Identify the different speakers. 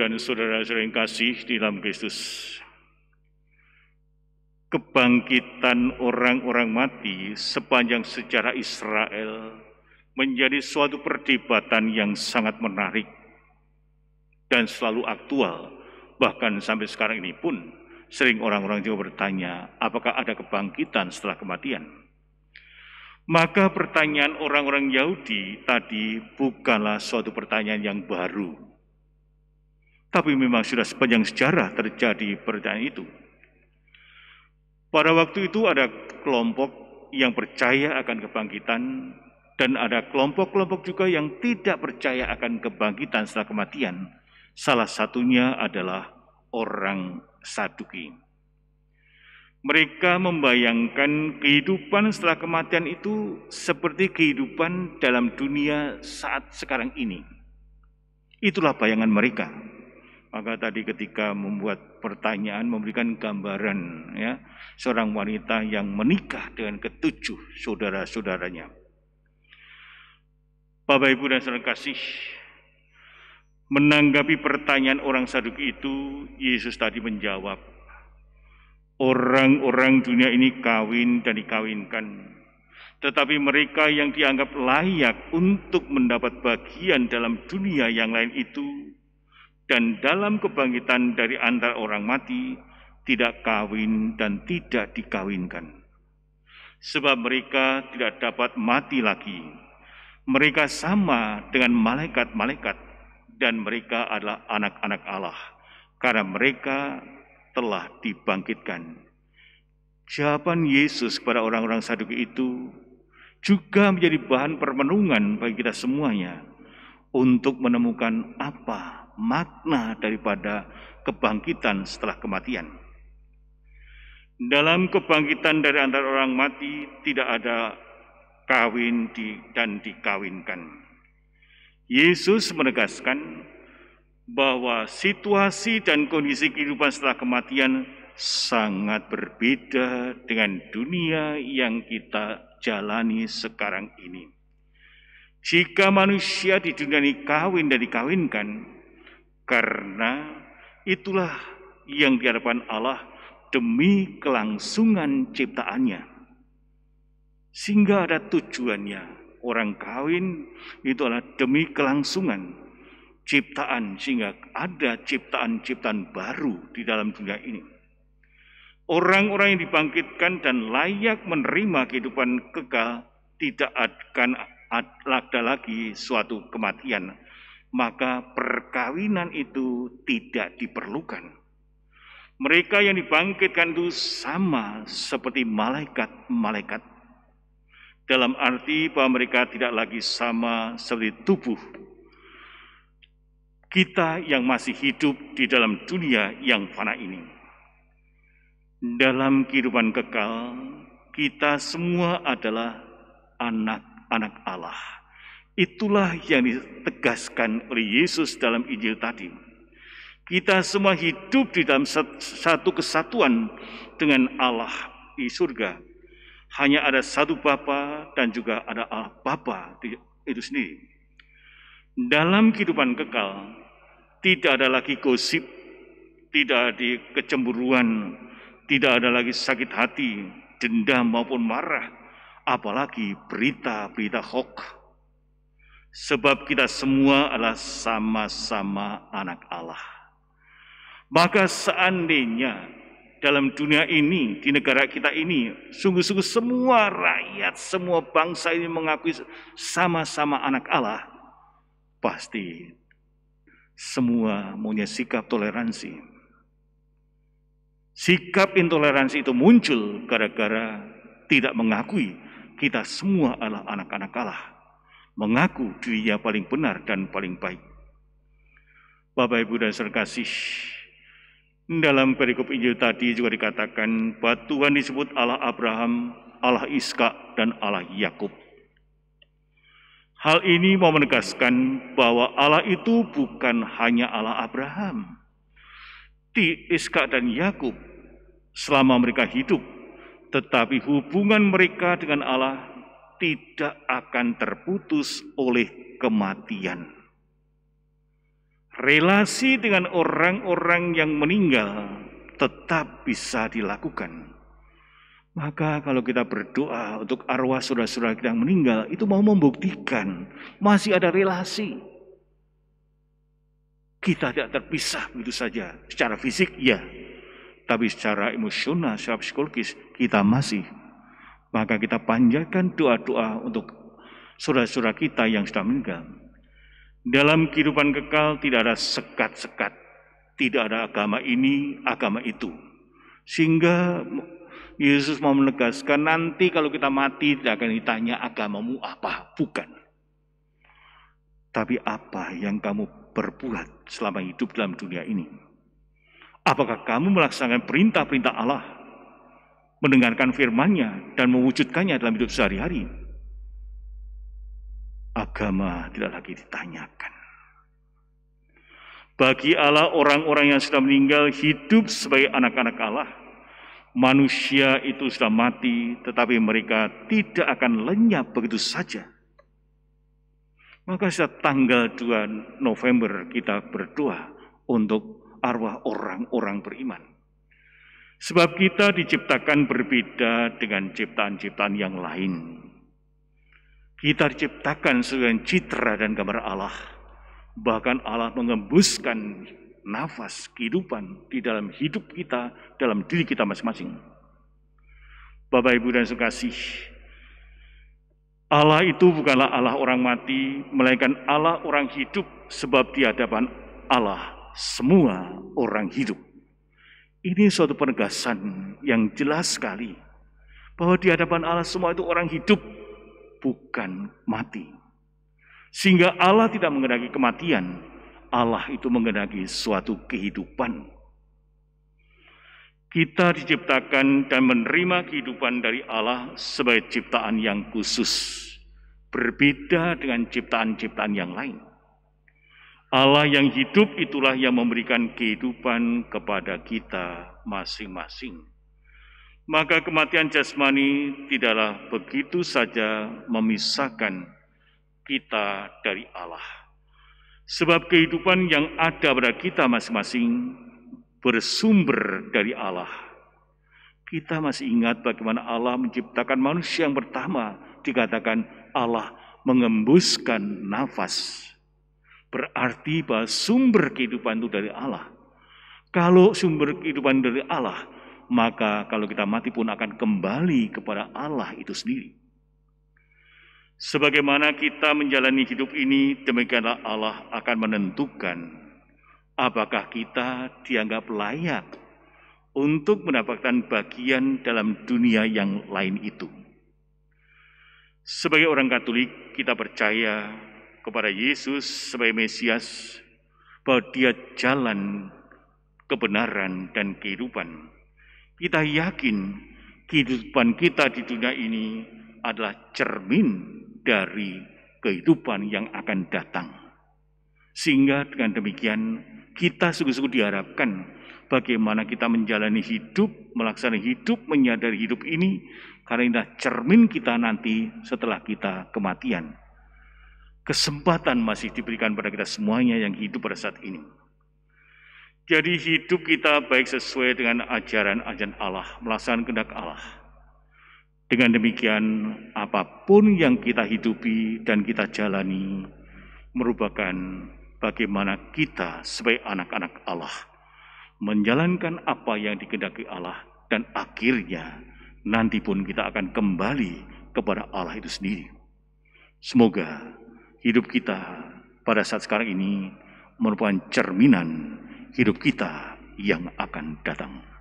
Speaker 1: dan saudara-saudara yang kasih di dalam Kristus. Kebangkitan orang-orang mati sepanjang sejarah Israel menjadi suatu perdebatan yang sangat menarik dan selalu aktual. Bahkan sampai sekarang ini pun sering orang-orang juga bertanya, apakah ada kebangkitan setelah kematian? Maka pertanyaan orang-orang Yahudi tadi bukanlah suatu pertanyaan yang baru tapi memang sudah sepanjang sejarah terjadi perbedaan itu. Pada waktu itu ada kelompok yang percaya akan kebangkitan dan ada kelompok-kelompok juga yang tidak percaya akan kebangkitan setelah kematian. Salah satunya adalah orang Saduki. Mereka membayangkan kehidupan setelah kematian itu seperti kehidupan dalam dunia saat sekarang ini. Itulah bayangan mereka. Maka tadi ketika membuat pertanyaan memberikan gambaran ya seorang wanita yang menikah dengan ketujuh saudara-saudaranya. Bapak Ibu dan saudara kasih, menanggapi pertanyaan orang Saduki itu Yesus tadi menjawab, orang-orang dunia ini kawin dan dikawinkan tetapi mereka yang dianggap layak untuk mendapat bagian dalam dunia yang lain itu dan dalam kebangkitan dari antara orang mati tidak kawin dan tidak dikawinkan. Sebab mereka tidak dapat mati lagi. Mereka sama dengan malaikat-malaikat dan mereka adalah anak-anak Allah karena mereka telah dibangkitkan. Jawaban Yesus kepada orang-orang Saduki itu juga menjadi bahan permenungan bagi kita semuanya untuk menemukan apa makna daripada kebangkitan setelah kematian. Dalam kebangkitan dari antara orang mati tidak ada kawin di, dan dikawinkan. Yesus menegaskan bahwa situasi dan kondisi kehidupan setelah kematian sangat berbeda dengan dunia yang kita jalani sekarang ini. Jika manusia di dunia ini kawin dan dikawinkan, karena itulah yang diharapkan Allah demi kelangsungan ciptaannya. Sehingga ada tujuannya. Orang kawin itu adalah demi kelangsungan ciptaan sehingga ada ciptaan-ciptaan baru di dalam dunia ini. Orang-orang yang dibangkitkan dan layak menerima kehidupan kekal tidak akan ada lagi suatu kematian maka perkawinan itu tidak diperlukan. Mereka yang dibangkitkan itu sama seperti malaikat-malaikat. Dalam arti bahwa mereka tidak lagi sama seperti tubuh. Kita yang masih hidup di dalam dunia yang fana ini. Dalam kehidupan kekal, kita semua adalah anak-anak Allah Itulah yang ditegaskan oleh Yesus dalam Injil tadi. Kita semua hidup di dalam satu kesatuan dengan Allah di surga. Hanya ada satu Bapa dan juga ada Allah Bapa itu sendiri. Dalam kehidupan kekal, tidak ada lagi gosip, tidak ada kecemburuan, tidak ada lagi sakit hati, dendam maupun marah, apalagi berita-berita hoax sebab kita semua adalah sama-sama anak Allah. Maka seandainya dalam dunia ini, di negara kita ini, sungguh-sungguh semua rakyat, semua bangsa ini mengakui sama-sama anak Allah, pasti semua punya sikap toleransi. Sikap intoleransi itu muncul gara-gara tidak mengakui kita semua adalah anak-anak Allah mengaku dirinya paling benar dan paling baik. Bapak Ibu dan serkasih, dalam perikop Injil tadi juga dikatakan bahwa Tuhan disebut Allah Abraham, Allah Iska, dan Allah Yakub. Hal ini mau menegaskan bahwa Allah itu bukan hanya Allah Abraham. di Iska, dan Yakub selama mereka hidup, tetapi hubungan mereka dengan Allah tidak akan terputus oleh kematian. Relasi dengan orang-orang yang meninggal tetap bisa dilakukan. Maka kalau kita berdoa untuk arwah saudara-saudara kita yang meninggal, itu mau membuktikan masih ada relasi. Kita tidak terpisah begitu saja. Secara fisik ya, tapi secara emosional, secara psikologis kita masih maka kita panjatkan doa-doa untuk saudara-saudara kita yang sudah meninggal. Dalam kehidupan kekal tidak ada sekat-sekat, tidak ada agama ini, agama itu. Sehingga Yesus mau menegaskan nanti kalau kita mati tidak akan ditanya agamamu apa, bukan. Tapi apa yang kamu perbuat selama hidup dalam dunia ini? Apakah kamu melaksanakan perintah-perintah Allah? mendengarkan firman-Nya dan mewujudkannya dalam hidup sehari-hari, agama tidak lagi ditanyakan. Bagi Allah, orang-orang yang sudah meninggal hidup sebagai anak-anak Allah. Manusia itu sudah mati, tetapi mereka tidak akan lenyap begitu saja. Maka sejak tanggal 2 November kita berdoa untuk arwah orang-orang beriman. Sebab kita diciptakan berbeda dengan ciptaan-ciptaan yang lain. Kita diciptakan sebagai citra dan gambar Allah. Bahkan Allah mengembuskan nafas kehidupan di dalam hidup kita, dalam diri kita masing-masing. Bapak, Ibu, dan sukasih, Allah itu bukanlah Allah orang mati, melainkan Allah orang hidup sebab di hadapan Allah semua orang hidup. Ini suatu penegasan yang jelas sekali bahwa di hadapan Allah semua itu orang hidup bukan mati. Sehingga Allah tidak mengendaki kematian, Allah itu mengendaki suatu kehidupan. Kita diciptakan dan menerima kehidupan dari Allah sebagai ciptaan yang khusus, berbeda dengan ciptaan-ciptaan yang lain. Allah yang hidup itulah yang memberikan kehidupan kepada kita masing-masing. Maka kematian jasmani tidaklah begitu saja memisahkan kita dari Allah. Sebab kehidupan yang ada pada kita masing-masing bersumber dari Allah. Kita masih ingat bagaimana Allah menciptakan manusia yang pertama dikatakan Allah mengembuskan nafas Berarti bahwa sumber kehidupan itu dari Allah. Kalau sumber kehidupan dari Allah, maka kalau kita mati pun akan kembali kepada Allah itu sendiri. Sebagaimana kita menjalani hidup ini, demikianlah Allah akan menentukan apakah kita dianggap layak untuk mendapatkan bagian dalam dunia yang lain itu. Sebagai orang Katolik, kita percaya kepada Yesus sebagai Mesias bahwa dia jalan kebenaran dan kehidupan. Kita yakin kehidupan kita di dunia ini adalah cermin dari kehidupan yang akan datang. Sehingga dengan demikian kita sungguh-sungguh diharapkan bagaimana kita menjalani hidup, melaksanakan hidup, menyadari hidup ini karena ini cermin kita nanti setelah kita kematian. Kesempatan masih diberikan pada kita semuanya yang hidup pada saat ini. Jadi hidup kita baik sesuai dengan ajaran-ajaran Allah, melaksanakan kehendak Allah. Dengan demikian, apapun yang kita hidupi dan kita jalani merupakan bagaimana kita sebagai anak-anak Allah menjalankan apa yang dikehendaki Allah dan akhirnya nanti pun kita akan kembali kepada Allah itu sendiri. Semoga hidup kita pada saat sekarang ini merupakan cerminan hidup kita yang akan datang.